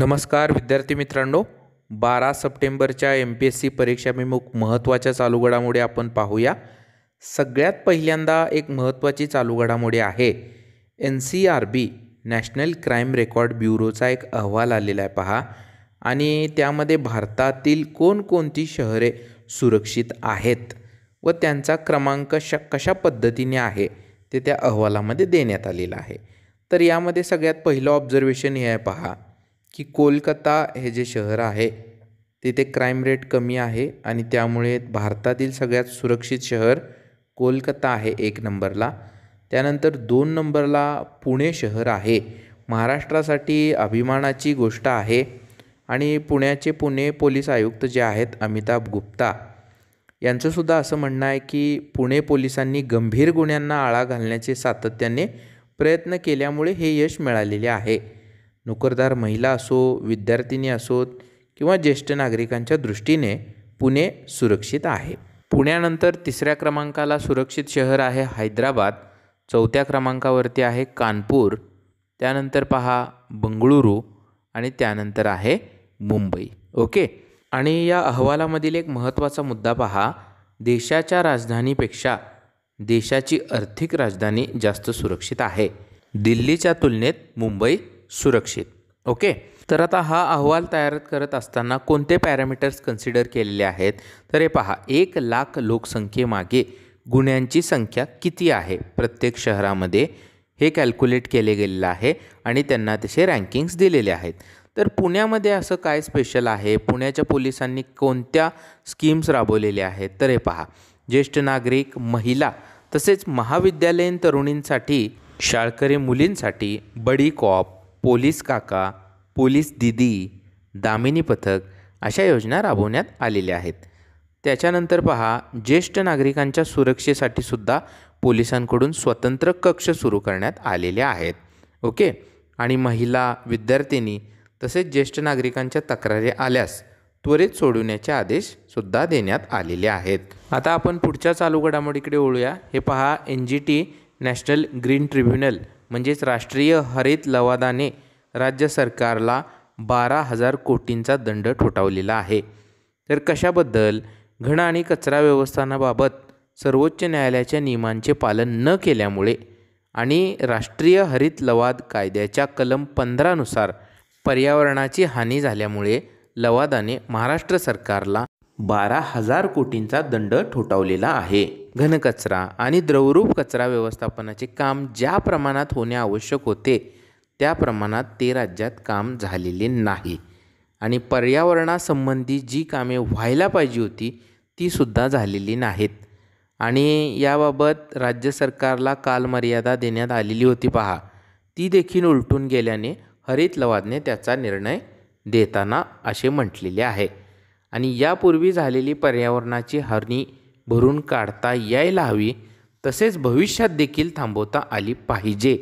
नमस्कार विद्यार्थी मित्रांनो बारा सप्टेंबरच्या एम पी एस सी परीक्षाभिमुख महत्त्वाच्या चालू घडामोडी आपण पाहूया सगळ्यात पहिल्यांदा एक महत्त्वाची चालू घडामोडी आहे N C R B national crime record ब्युरोचा एक अहवाल आलेला आहे पहा आणि त्यामध्ये भारतातील कोणकोणती शहरे सुरक्षित आहेत व त्यांचा क्रमांक श कशा पद्धतीने आहे ते त्या अहवालामध्ये देण्यात आलेला आहे तर यामध्ये सगळ्यात पहिलं ऑब्झर्वेशन हे आहे पहा की कोलकाता हे जे शहर आहे तिथे क्राईम रेट कमी आहे आणि त्यामुळे भारतातील सगळ्यात सुरक्षित शहर कोलकाता आहे एक नंबरला त्यानंतर दोन नंबरला पुणे शहर आहे महाराष्ट्रासाठी अभिमानाची गोष्ट आहे आणि पुण्याचे पुणे पोलीस आयुक्त जे आहेत अमिताभ गुप्ता यांचंसुद्धा असं म्हणणं आहे की पुणे पोलिसांनी गंभीर गुन्ह्यांना आळा घालण्याचे सातत्याने प्रयत्न केल्यामुळे हे यश मिळालेले आहे नोकरदार महिला असो विद्यार्थिनी असोत किंवा ज्येष्ठ नागरिकांच्या दृष्टीने पुणे सुरक्षित आहे पुण्यानंतर तिसऱ्या क्रमांकाला सुरक्षित शहर आहे हैदराबाद चौथ्या क्रमांकावरती आहे कानपूर त्यानंतर पहा बंगळुरू आणि त्यानंतर आहे मुंबई ओके आणि या अहवालामधील एक महत्त्वाचा मुद्दा पहा देशाच्या राजधानीपेक्षा देशाची आर्थिक राजधानी जास्त सुरक्षित आहे दिल्लीच्या तुलनेत मुंबई सुरक्षित ओके तर आता हा अहवाल तयार करत असताना कोणते पॅरामीटर्स कन्सिडर केलेले आहेत तर हे पहा एक लाख लोकसंख्येमागे गुन्ह्यांची संख्या किती आहे प्रत्येक शहरामध्ये हे कॅल्क्युलेट केले गेलेलं आहे आणि त्यांना तसे रँकिंग्स दिलेले आहेत तर पुण्यामध्ये असं काय स्पेशल आहे पुण्याच्या पोलिसांनी कोणत्या स्कीम्स राबवलेल्या आहेत तर हे पहा ज्येष्ठ नागरिक महिला तसेच महाविद्यालयीन तरुणींसाठी शाळकरी मुलींसाठी बडी कॉप पोलीस काका पोलीस दिदी दामिनी पथक अशा योजना राबवण्यात आलेल्या आहेत त्याच्यानंतर पहा ज्येष्ठ नागरिकांच्या सुरक्षेसाठी सुद्धा पोलिसांकडून स्वतंत्र कक्ष सुरू करण्यात आलेले आहेत ओके आणि महिला विद्यार्थिनी तसेच ज्येष्ठ नागरिकांच्या तक्रारी आल्यास त्वरित सोडवण्याचे आदेशसुद्धा देण्यात आलेले आहेत आता आपण पुढच्या चालू घडामोडीकडे ओळूया हे पहा N G T national green tribunal म्हणजेच राष्ट्रीय हरित लवादाने राज्य सरकारला बारा हजार कोटींचा दंड ठोठावलेला आहे तर कशाबद्दल घन आणि कचरा व्यवस्थानाबाबत सर्वोच्च न्यायालयाच्या नियमांचे पालन न केल्यामुळे आणि राष्ट्रीय हरित लवाद कायद्याच्या कलम पंधरानुसार पर्यावरणाची हानी झाल्यामुळे लवादाने महाराष्ट्र सरकारला बारा हजार कोटींचा दंड ठोठावलेला आहे घनकचरा आणि द्रवरूप कचरा व्यवस्थापनाचे काम ज्या प्रमाणात होणे आवश्यक होते त्या प्रमाणात ते राज्यात काम झालेले नाही आणि पर्यावरणासंबंधी जी कामे व्हायला पाहिजे होती तीसुद्धा झालेली नाहीत आणि याबाबत राज्य सरकारला कालमर्यादा देण्यात आलेली होती पहा ती देखील उलटून गेल्याने हरित लवादने त्याचा निर्णय देताना असे म्हटलेले आहे आणि यापूर्वी झालेली पर्यावरणाची हानी भरून काढता यायला हवी तसेच भविष्यात देखील थांबवता आली पाहिजे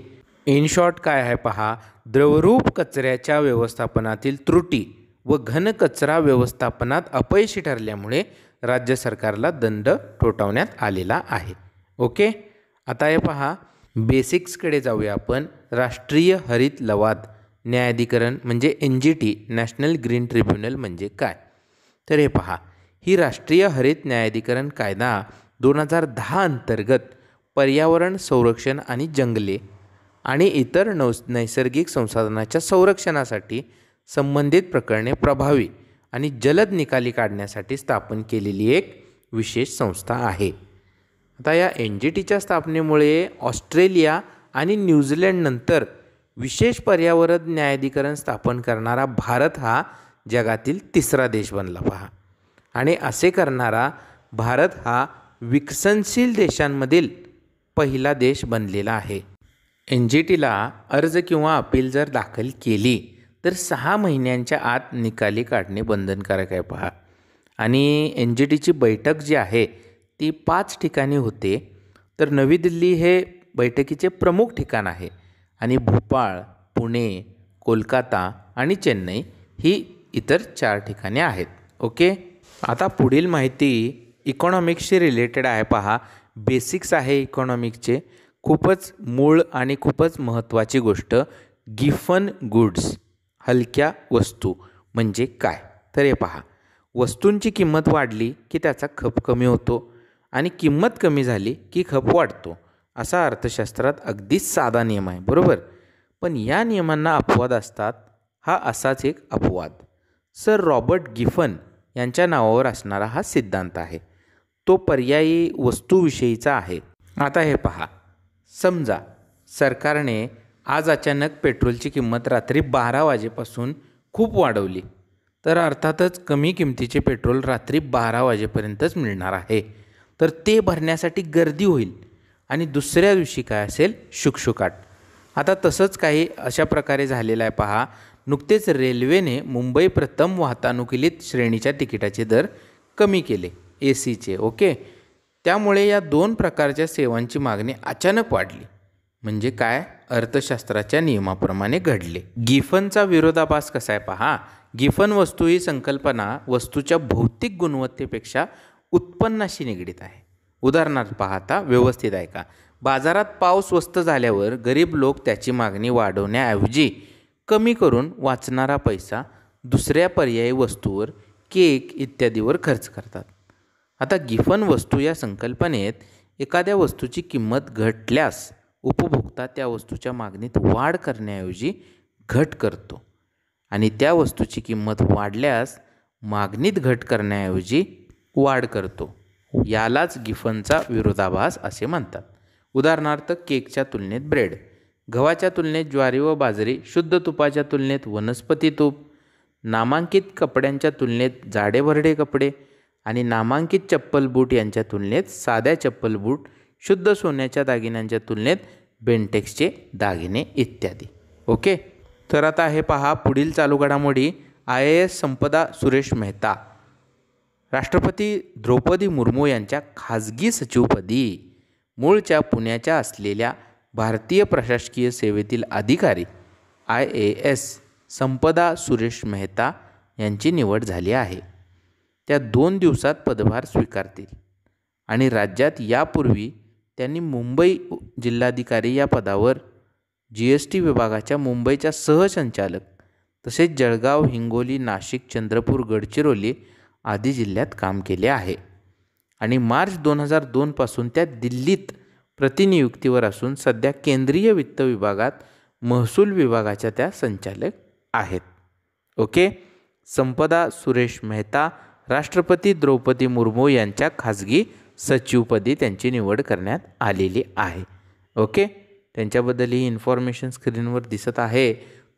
इन शॉर्ट काय आहे पहा द्रवरूप कचऱ्याच्या व्यवस्थापनातील त्रुटी व घनकचरा व्यवस्थापनात अपयशी ठरल्यामुळे राज्य सरकारला दंड ठोठावण्यात आलेला आहे ओके आता हे पहा बेसिक्सकडे जाऊया आपण राष्ट्रीय हरित लवाद न्यायाधिकरण म्हणजे N G T national green tribunal म्हणजे काय तर हे पहा ही राष्ट्रीय हरित न्यायाधिकरण कायदा दोन हजार दहा अंतर्गत पर्यावरण संरक्षण आणि जंगले आणि इतर नौ नैसर्गिक संसाधनाच्या संरक्षणासाठी संबंधित प्रकरणे प्रभावी आणि जलद निकाली काढण्यासाठी स्थापन केलेली एक विशेष संस्था आहे आता या एन जी टीच्या स्थापनेमुळे ऑस्ट्रेलिया आणि न्यूझीलंडनंतर विशेष पर्यावरण न्यायाधिकरण स्थापन करणारा भारत हा जगातील तिसरा देश बनला पहा आणि असे करणारा भारत हा विकसनशील देशांमधील पहिला देश बनलेला आहे एन जी टीला अर्ज किंवा अपील जर दाखल केली तर सहा महिन्यांच्या आत निकाली काढणे बंधनकारक आहे पहा आणि एन जी टीची बैठक जी आहे ती पाच ठिकाणी होते तर नवी दिल्ली हे बैठकीचे प्रमुख ठिकाण आहे आणि भोपाळ पुणे कोलकाता आणि चेन्नई ही इतर चार ठिकाणे आहेत ओके आता पुढील माहिती इकॉनॉमिक्सशी रिलेटेड आहे पहा बेसिक्स आहे इकॉनॉमिक्सचे खूपच मूळ आणि खूपच महत्त्वाची गोष्ट गिफन गुड्स हलक्या वस्तू म्हणजे काय तर हे पहा वस्तूंची किंमत वाढली की त्याचा खप कमी होतो आणि किंमत कमी झाली की खप वाढतो असा अर्थशास्त्रात अगदी साधा नियम आहे बरोबर पण या नियमांना अपवाद असतात हा असाच एक अपवाद सर रॉबर्ट गिफन यांच्या नावावर असणारा हा सिद्धांत आहे तो पर्यायी वस्तूविषयीचा आहे आता हे पहा समजा सरकारने आज अचानक पेट्रोलची किंमत रात्री बारा वाजेपासून खूप वाढवली तर अर्थातच कमी किमतीचे पेट्रोल रात्री बारा वाजेपर्यंतच मिळणार आहे तर ते भरण्यासाठी गर्दी होईल आणि दुसऱ्या दिवशी काय असेल शुकशुकाट आता तसंच काही अशा प्रकारे झालेलं आहे पहा नुकतेच रेल्वेने मुंबई प्रथम वाहतानुकूलित श्रेणीच्या तिकिटाचे दर कमी केले ए सीचे ओके त्यामुळे या दोन प्रकारच्या सेवांची मागणी अचानक वाढली म्हणजे काय अर्थशास्त्राच्या नियमाप्रमाणे घडले गिफनचा विरोधाभास कसा आहे पहा गिफन वस्तू ही संकल्पना वस्तूच्या भौतिक गुणवत्तेपेक्षा उत्पन्नाशी निगडीत आहे उदाहरणार्थ पाहता व्यवस्थित आहे का बाजारात पाऊस स्वस्त झाल्यावर गरीब लोक त्याची मागणी वाढवण्याऐवजी कमी करून वाचणारा पैसा दुसऱ्या पर्यायी वस्तूवर केक इत्यादीवर खर्च करतात आता गिफन वस्तू या संकल्पनेत एखाद्या वस्तूची किंमत घटल्यास उपभोक्ता त्या वस्तूच्या मागणीत वाढ करण्याऐवजी घट करतो आणि त्या वस्तूची किंमत वाढल्यास मागणीत घट करण्याऐवजी वाढ करतो यालाच गिफनचा विरोधाभास असे म्हणतात उदाहरणार्थ केकच्या तुलनेत ब्रेड गव्हाच्या तुलनेत ज्वारी व बाजरी शुद्ध तुपाच्या तुलनेत वनस्पती तूप नामांकित कपड्यांच्या तुलनेत जाडेभरडे कपडे आणि नामांकित चप्पल बूट यांच्या तुलनेत साध्या चप्पल बूट शुद्ध सोन्याच्या दागिन्यांच्या तुलनेत बेंटेक्सचे दागिने इत्यादी ओके तर आता हे पहा पुढील चालू घडामोडी I A S Sampada Suresh Mehta राष्ट्रपती द्रौपदी मुर्मू यांच्या खाजगी सचिवपदी मूळच्या पुण्याच्या असलेल्या भारतीय प्रशासकीय सेवेतील अधिकारी I A S Sampada Suresh Mehta यांची निवड झाली आहे त्या दोन दिवसात पदभार स्वीकारतील आणि राज्यात यापूर्वी त्यांनी मुंबई जिल्हाधिकारी या पदावर जी एस टी विभागाच्या मुंबईच्या सहसंचालक तसेच जळगाव हिंगोली नाशिक चंद्रपूर गडचिरोली आदी जिल्ह्यात काम केले आहे आणि मार्च दोन हजार दोनपासून त्या दिल्लीत प्रतिनियुक्तीवर असून सध्या केंद्रीय वित्त विभागात महसूल विभागाच्या त्या संचालक आहेत ओके संपदा सुरेश मेहता राष्ट्रपती द्रौपदी मुर्मू यांच्या खाजगी सचिवपदी त्यांची निवड करण्यात आलेली आहे ओके त्यांच्याबद्दल ही इन्फॉर्मेशन स्क्रीनवर दिसत आहे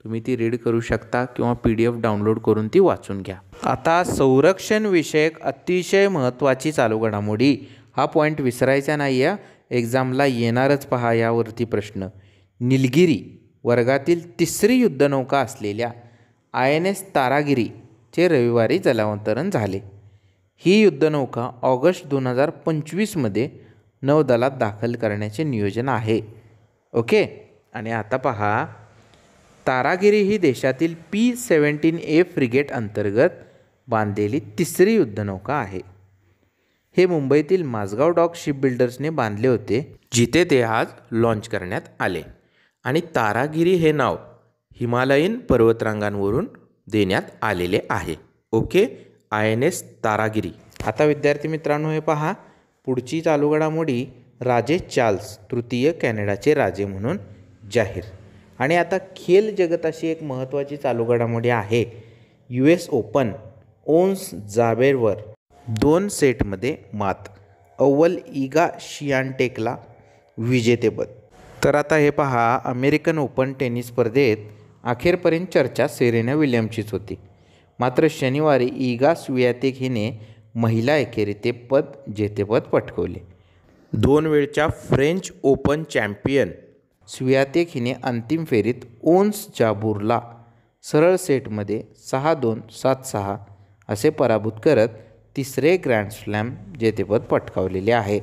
तुम्ही ती रीड करू शकता किंवा पी डी एफ डाउनलोड करून ती वाचून घ्या आता संरक्षणविषयक अतिशय महत्त्वाची चालू घडामोडी हा पॉईंट विसरायचा नाही आहे एक्झामला येणारच पहा यावरती प्रश्न निलगिरी वर्गातील तिसरी युद्धनौका असलेल्या आय एन एस तारागिरीचे रविवारी जलावंतरण झाले ही युद्धनौका ऑगस्ट दोन हजार पंचवीसमध्ये नौदलात दाखल करण्याचे नियोजन आहे ओके आणि आता पहा तारागिरी ही देशातील पी सेवन्टीन ए फ्रिगेट अंतर्गत बांधलेली तिसरी युद्धनौका आहे हे मुंबईतील माझगाव डॉक शिपबिल्डर्सने बांधले होते जिथे ते आज लाँच करण्यात आले आणि तारागिरी हे नाव हिमालयीन पर्वतरांगांवरून देण्यात आलेले आहे okay I N S Taragiri आता विद्यार्थी मित्रांनो हे पहा पुढची चालू घडामोडी राजे चार्ल्स तृतीय कॅनडाचे राजे म्हणून जाहीर आणि आता खेल जगताशी एक महत्त्वाची चालू घडामोडी आहे यू एस ओपन ओन्स जाबेरवर दोन सेटमध्ये मात अव्वल इगा शियानटेकला विजेतेपद तर आता हे पहा अमेरिकन ओपन टेनिस स्पर्धेत अखेरपर्यंत चर्चा सेरेना विल्यमचीच होती मात्र शनिवारी इगा सुयातेक हिने महिला एकेरीते पद जेतेपद पटकवले दोन वेळच्या फ्रेंच ओपन चॅम्पियन सुयातेक हिने अंतिम फेरीत ओन्स जाबूरला सरळ सेटमध्ये सहा दोन सात सहा असे पराभूत करत तिसरे ग्रँड स्लॅम जेतेपद पटकावलेले आहे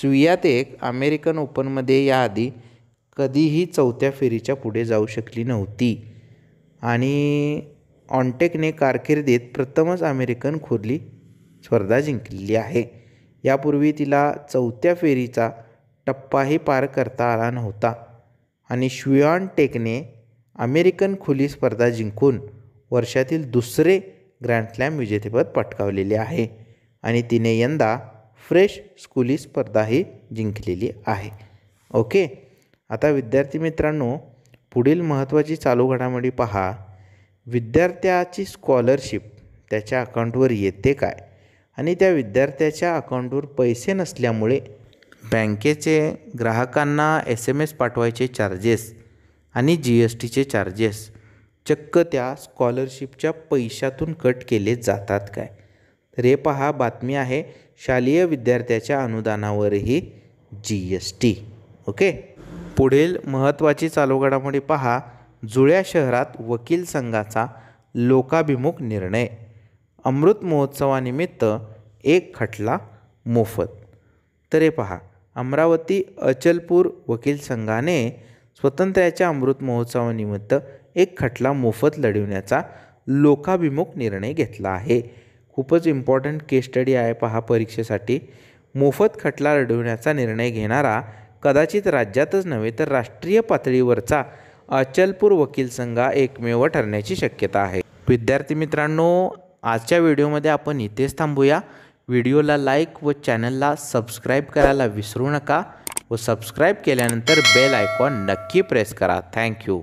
सुयात एक अमेरिकन ओपनमध्ये याआधी कधीही चौथ्या फेरीच्या पुढे जाऊ शकली नव्हती आणि ऑनटेकने कारकिर्दीत प्रथमच अमेरिकन खुर्ली स्पर्धा जिंकलेली आहे यापूर्वी तिला चौथ्या फेरीचा टप्पाही पार करता आला नव्हता आणि शुयॉन टेकने अमेरिकन खुली स्पर्धा जिंकून वर्षातील दुसरे ग्रँडस्लॅम विजेतेपद पटकावलेले आहे आणि तिने यंदा फ्रेश स्कूली स्पर्धाही जिंकलेली आहे ओके आता विद्यार्थी मित्रांनो पुढील महत्त्वाची चालू घडामोडी पहा विद्यार्थ्याची स्कॉलरशिप त्याच्या अकाउंटवर येते काय आणि त्या विद्यार्थ्याच्या अकाउंटवर पैसे नसल्यामुळे बँकेचे ग्राहकांना एस एम एस पाठवायचे चार्जेस आणि जी एस टीचे चार्जेस चक्क त्या स्कॉलरशिपच्या पैशातून कट केले जातात काय तर हे पहा बातमी आहे शालेय विद्यार्थ्याच्या अनुदानावरही जी एस टी ओके पुढील महत्त्वाची चालू घडामोडी पहा जुळ्या शहरात वकील संघाचा लोकाभिमुख निर्णय अमृत महोत्सवानिमित्त एक खटला मोफत तर हे पहा अमरावती अचलपूर वकील संघाने स्वातंत्र्याच्या अमृत महोत्सवानिमित्त एक खटला मोफत लढविण्याचा लोकाभिमुख निर्णय घेतला आहे खूपच इम्पॉर्टंट केस स्टडी आहे पहा परीक्षेसाठी मोफत खटला लढविण्याचा निर्णय घेणारा कदाचित राज्यातच नव्हे तर राष्ट्रीय पातळीवरचा अचलपूर वकील संघ एकमेव ठरण्याची शक्यता आहे विद्यार्थी मित्रांनो आजच्या व्हिडिओमध्ये आपण इथेच थांबूया व्हिडिओला लाईक व चॅनलला सबस्क्राईब करायला विसरू नका व सबस्क्राईब केल्यानंतर बेल आयकॉन नक्की प्रेस करा थँक्यू